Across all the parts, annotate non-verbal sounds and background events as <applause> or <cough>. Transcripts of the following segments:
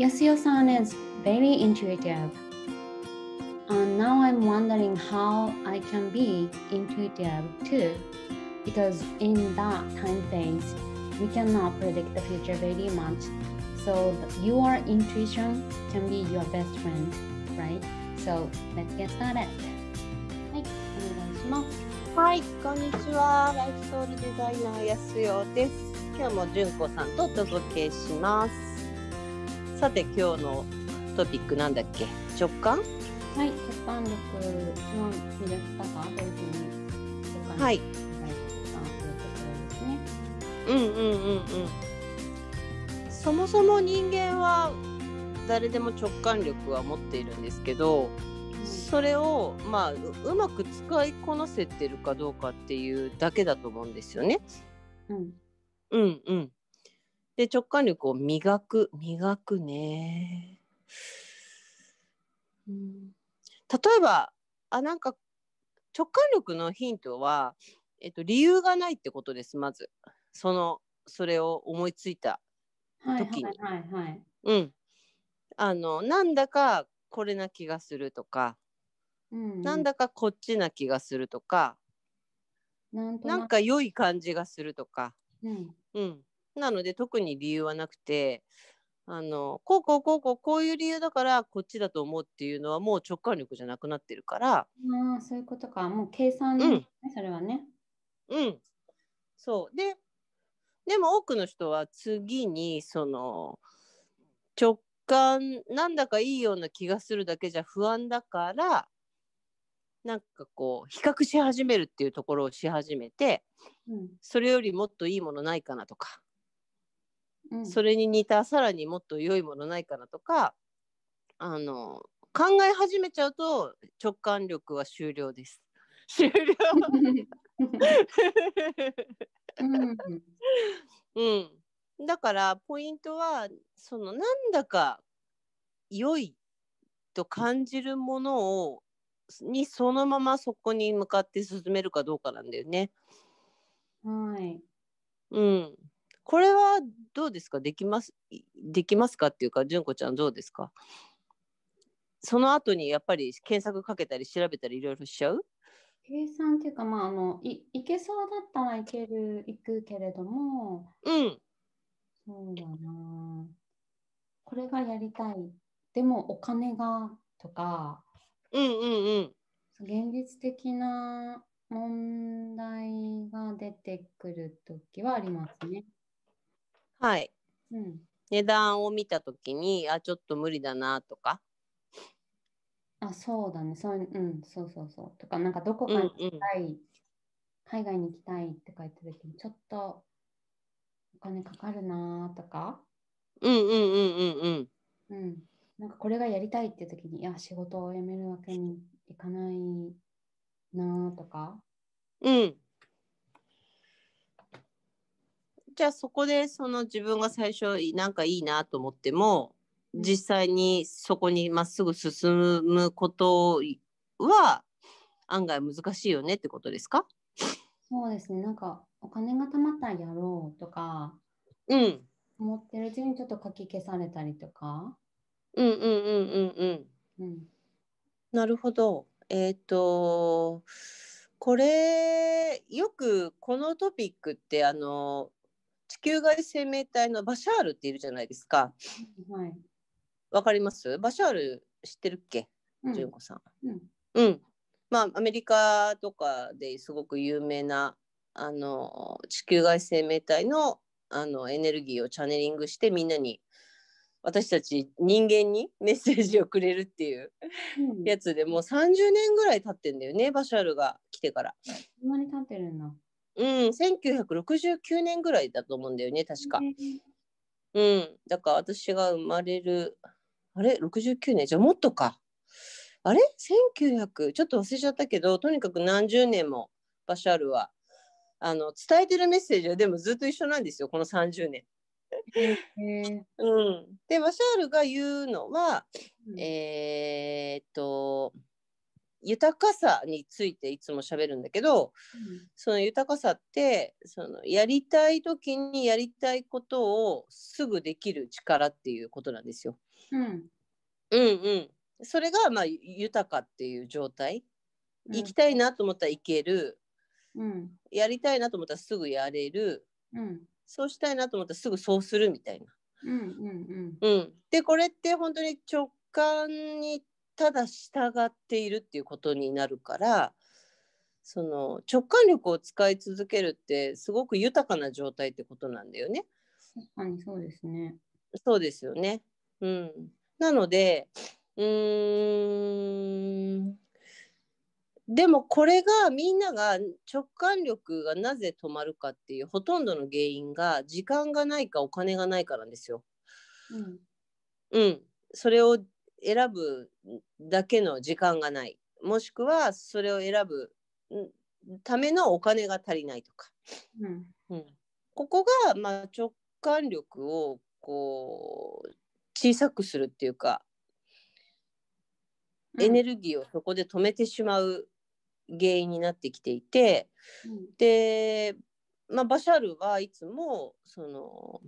Yasuo-san is very intuitive. And now I'm wondering how I can be intuitive too, because in that time phase, we cannot predict the future very much. So your intuition can be your best friend, right? So let's get started. はい、お願いします。はい、こんにちは。ライフソールデザイナーやすよです。今日もじゅんこさんとお届けします。さて今日のトピックなんだっけ直感はい直感力の魅力方というふうにはいうんうんうんうんそもそも人間は誰でも直感力は持っているんですけど、うん、それをまあうまく使いこなせてるかどうかっていうだけだと思うんですよね。うん、うんうんで、直感力を磨く、磨くね。うん、例えば、あ、なんか直感力のヒントは、えっと、理由がないってことです、まず。その、それを思いついた時に。はいはいはい、はい、うん。あの、なんだかこれな気がするとか、うん、なんだかこっちな気がするとか、なんなんか良い感じがするとか、うん、うん、なので特に理由はなくてあのこうこうこうこうこういう理由だからこっちだと思うっていうのはもう直感力じゃなくなってるからあそういうことかもう計算ね、うん、それはねうんそうででも多くの人は次にその直感なんだかいいような気がするだけじゃ不安だからなんかこう比較し始めるっていうところをし始めて、うん、それよりもっといいものないかなとかそれに似たさらにもっと良いものないかなとかあの考え始めちゃうと直感力は終了です。終了 <laughs> うん、だからポイントはそのなんだか良いと感じるものをにそのままそこに向かって進めるかどうかなんだよね。はい。うん。これはどうですかできますできますかっていうか純子ちゃんどうですかその後にやっぱり検索かけたり調べたりいろいろしちゃう計算っていうかまああのいいけそうだったらいけるいくけれどもうんそうだなこれがやりたいでもお金がとかうんうんうん現実的な問題が出てくるときはありますね。はい、うん、値段を見た時にあちょっと無理だなとかあそうだねそう,、うん、そうそうそうとかなんかどこかに行きたい、うんうん、海外に行きたいって書いた時にちょっとお金かかるなとかうんうんうんうんうんうんなんかこれがやりたいって時にいや仕事を辞めるわけにいかないなとかうんじゃあそこでその自分が最初なんかいいなと思っても実際にそこにまっすぐ進むことは案外難しいよねってことですかそうですねなんかお金が貯まったらやろうとか、うん、思ってるうちにちょっとかき消されたりとか。うんうんうんうんうん。うん、なるほど。えっ、ー、とこれよくこのトピックってあの地球外生命体のバシャールっているじゃないですか。はい。わかりますバシャール知ってるっけ、うん、純子さん。うん。うん、まあアメリカとかですごく有名なあの地球外生命体のあのエネルギーをチャネリングしてみんなに私たち人間にメッセージをくれるっていうやつで、もう30年ぐらい経ってんだよねバシャールが来てから。そんなに経ってるんだ。うん、1969年ぐらいだと思うんだよね、確か。うん、だから私が生まれる、あれ ?69 年じゃもっとか。あれ ?1900、ちょっと忘れちゃったけど、とにかく何十年もバシャールは、あの、伝えてるメッセージはでもずっと一緒なんですよ、この30年。うん、で、バシャールが言うのは、うん、えー、っと、豊かさについていつも喋るんだけど、うん、その豊かさってそのやりたい時にやりたいことをすぐできる力っていうことなんですよ。うん、うんうんそれがまあ豊かっていう状態、行きたいなと思ったら行ける、うん、やりたいなと思ったらすぐやれる、うん、そうしたいなと思ったらすぐそうするみたいな。うんうんうんうん、でこれって本当に直感にただ従っているっていうことになるからその直感力を使い続けるってすごく豊かな状態ってことなんだよね。確かにそうですね。そうですよね。うん、なのでうーんでもこれがみんなが直感力がなぜ止まるかっていうほとんどの原因が時間がないかお金がないかなんですよ。うん、うん、それを選ぶだけの時間がないもしくはそれを選ぶためのお金が足りないとか、うんうん、ここが、まあ、直感力をこう小さくするっていうか、エネルギーをそこで止めてしまう原因になってきていて、うん、で、まあ、バシャールはいつもその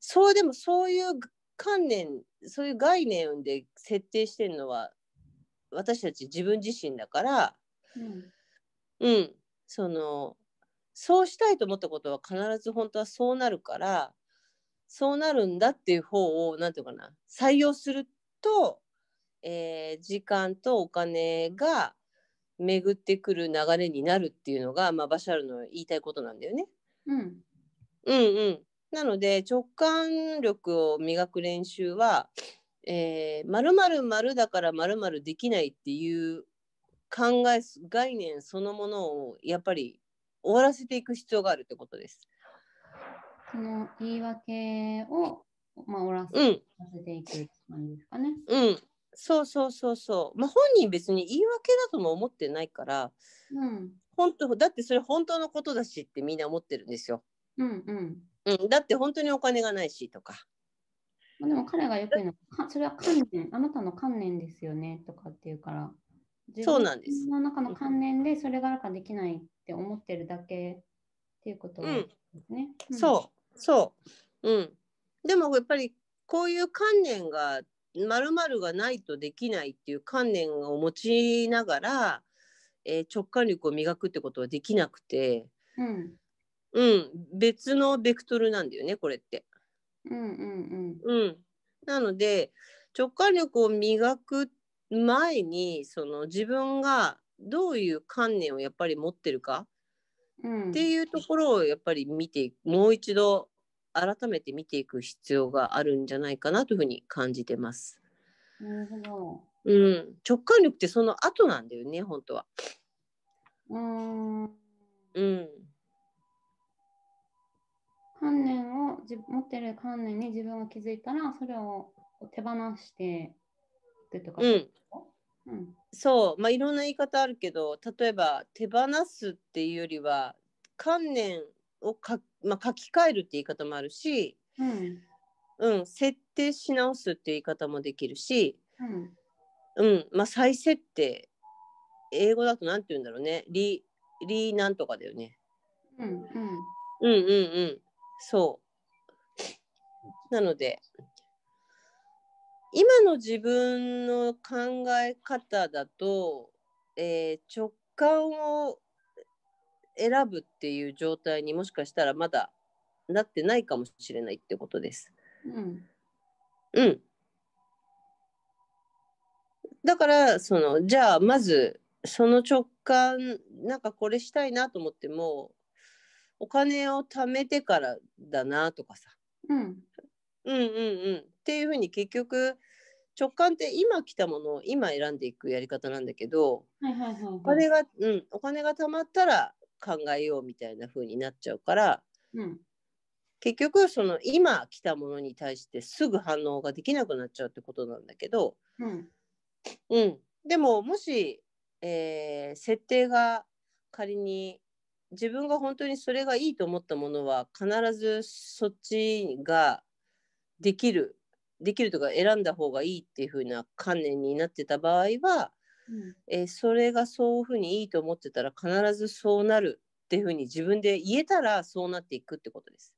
そうでもそういう観念そういう概念で設定してるのは私たち自分自身だから、うん、うん、そのそうしたいと思ったことは必ず本当はそうなるからそうなるんだっていう方を何て言うかな採用すると、えー、時間とお金が巡ってくる流れになるっていうのが、まあ、バシャールの言いたいことなんだよね。うん、うんうんなので直感力を磨く練習は「まるまるまるだからまるまるできない」っていう考え概念そのものをやっぱり終わらせていく必要があるってことです。その言い訳を、まあ、終らせていく感じですかね。うん、うんそうそうそうそう。まあ、本人別に言い訳だとも思ってないから、うん、本当だってそれ本当のことだしってみんな思ってるんですよ。うんうん。うん、だって本当にお金がないしとか。まあ、でも彼がよく言うのは、それは観念、あなたの観念ですよねとかっていうから、そうなんです。その中の観念でそれがなんかできないって思ってるだけっていうことですね。そう、そう。うん。でもやっぱりこういう観念がまるまるがないとできないっていう観念を持ちながら、えー、直感力を磨くってことはできなくて、うん、うん別のベクトルなんだよねこれって。うんうんうんうん、なので直感力を磨く前にその自分がどういう観念をやっぱり持ってるか、うん、っていうところをやっぱり見てもう一度改めて見ていく必要があるんじゃないかなというふうに感じてます。なるほど。うん、直感力ってその後なんだよね本当は。うん。うん。観念を持ってる観念に自分が気づいたらそれを手放していくとか、うんうん、そうまあいろんな言い方あるけど例えば手放すっていうよりは観念をか、まあ、書き換えるって言い方もあるし、うん、うん、設定し直すって言い方もできるし、うんまあ、再設定英語だと何て言うんだろうねリリなんとかだよね。うんうん、うんうんうんそう。なので、今の自分の考え方だと、えー、直感を選ぶっていう状態にもしかしたらまだなってないかもしれないってことです。うん。うん、だからそのじゃあまずその直感なんかこれしたいなと思ってもお金を貯めてからだなとかさ、うん、うんうんうんっていうふうに結局直感って今来たものを今選んでいくやり方なんだけど、お金が、うん、お金が貯まったら考えようみたいな風になっちゃうから、うん、結局その今来たものに対してすぐ反応ができなくなっちゃうってことなんだけど、うん、うん、でももし、えー、設定が仮に自分が本当にそれがいいと思ったものは必ずそっちができるできるとか選んだ方がいいっていう風な観念になってた場合は、うん、えそれがそういう風にいいと思ってたら必ずそうなるっていう風に自分で言えたらそうなっていくってことです。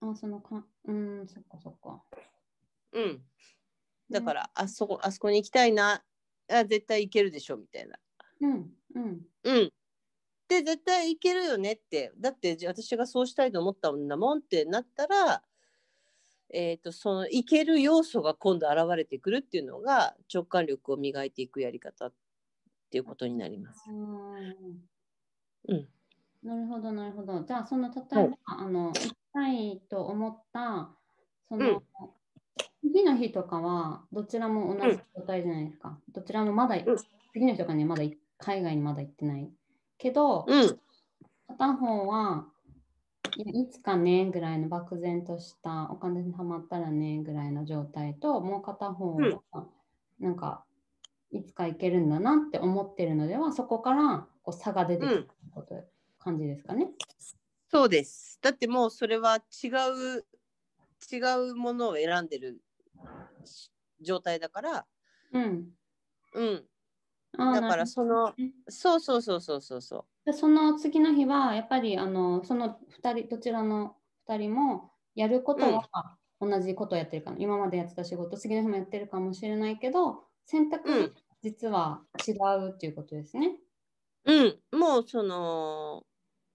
あそのかうんそっかそっか。うん。だから、あそこあそこに行きたいなあ絶対行けるでしょみたいな。うんうん。うんって絶対いけるよねってだって私がそうしたいと思ったんだもんってなったら、えーと、そのいける要素が今度現れてくるっていうのが直感力を磨いていくやり方っていうことになります。うん、なるほどなるほど。じゃあその例えば、はい、あの行きたいと思ったその、うん、次の日とかはどちらも同じ状態じゃないですか。うん、どちらもまだ、次の日とかねまだ海外にまだ行ってないけど、うん、片方はいいつかねぐらいの漠然としたお金にはまったらねぐらいの状態ともう片方は、なんかいつか行けるんだなって思ってるのではそこからこう差が出てくること、う感じですかね。そうですだってもうそれは違う違うものを選んでる状態だから、うん、うん、だからその、そうそうそうそうそうそうその次の日はやっぱりあのその2人どちらの2人もやることは同じことをやってるかうん、今までやってた仕事次の日もやってるかもしれないけど選択実は違うっていうことですね。うん、うん、もうその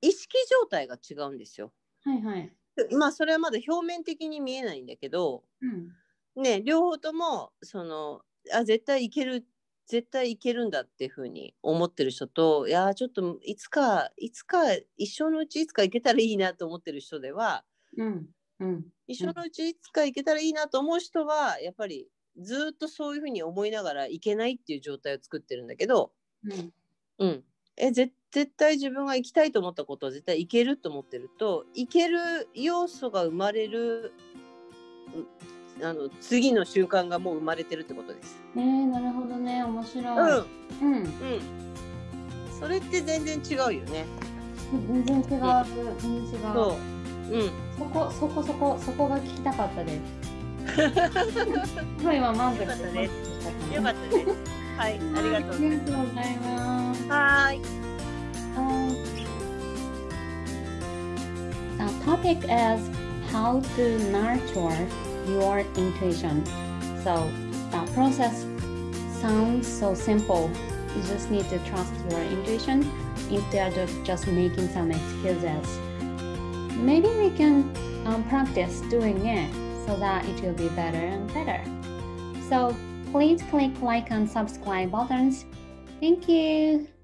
意識状態が違うんですよ。はいはい。まあそれはまだ表面的に見えないんだけど、うん、ね両方ともそのあ絶対いける絶対いけるんだっていうふうに思ってる人といやちょっといつかいつか一生のうちいつか行けたらいいなと思ってる人では、うんうん、一生のうちいつか行けたらいいなと思う人はやっぱりずっとそういうふうに思いながらいけないっていう状態を作ってるんだけど、うんうん、え絶対自分が行きたいと思ったことは絶対行けると思ってると行ける要素が生まれるあの次の習慣がもう生まれてるってことです。えー、なるほどね面白い。うん、うん、うん、それって全然違うよね。全然違う全然違う。そう。うん。そこそこそこそこが聞きたかったです。<laughs> 今今満足したね。よかったね。はい、ありがとうございます。はい。Our topic is how to nurture your intuition. So that process sounds so simple. You just need to trust your intuition instead of just making some excuses. Maybe we can um, practice doing it so that it will be better and better. So please click like and subscribe buttons. Thank you.